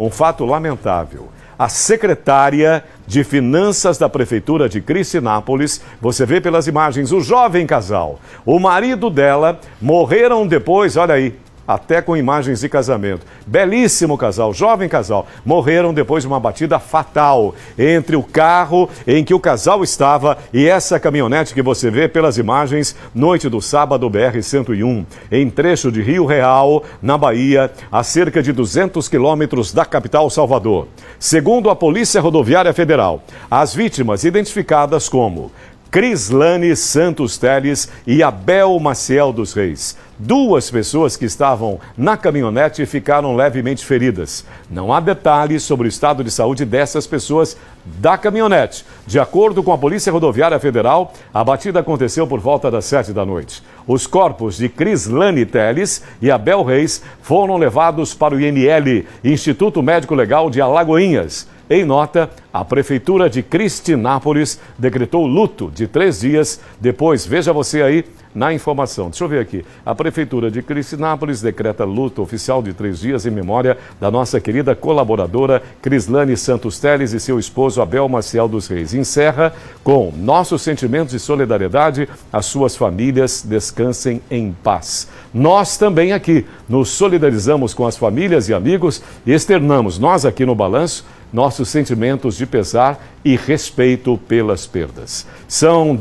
um fato lamentável. A secretária de Finanças da Prefeitura de Cristinápolis, você vê pelas imagens o jovem casal, o marido dela, morreram depois, olha aí, até com imagens de casamento. Belíssimo casal, jovem casal, morreram depois de uma batida fatal entre o carro em que o casal estava e essa caminhonete que você vê pelas imagens, noite do sábado, BR-101, em trecho de Rio Real, na Bahia, a cerca de 200 quilômetros da capital Salvador. Segundo a Polícia Rodoviária Federal, as vítimas identificadas como Crislane Santos Teles e Abel Maciel dos Reis. Duas pessoas que estavam na caminhonete ficaram levemente feridas. Não há detalhes sobre o estado de saúde dessas pessoas da caminhonete. De acordo com a Polícia Rodoviária Federal, a batida aconteceu por volta das sete da noite. Os corpos de Crislane Teles e Abel Reis foram levados para o INL, Instituto Médico Legal de Alagoinhas. Em nota, a Prefeitura de Cristinápolis decretou luto de três dias. Depois, veja você aí na informação. Deixa eu ver aqui. A Prefeitura de Cristinápolis decreta luto oficial de três dias em memória da nossa querida colaboradora Crislane Santos Teles e seu esposo Abel Maciel dos Reis. Encerra com nossos sentimentos de solidariedade, as suas famílias descansem em paz. Nós também aqui nos solidarizamos com as famílias e amigos e externamos, nós aqui no Balanço, nossos sentimentos de pesar e respeito pelas perdas. São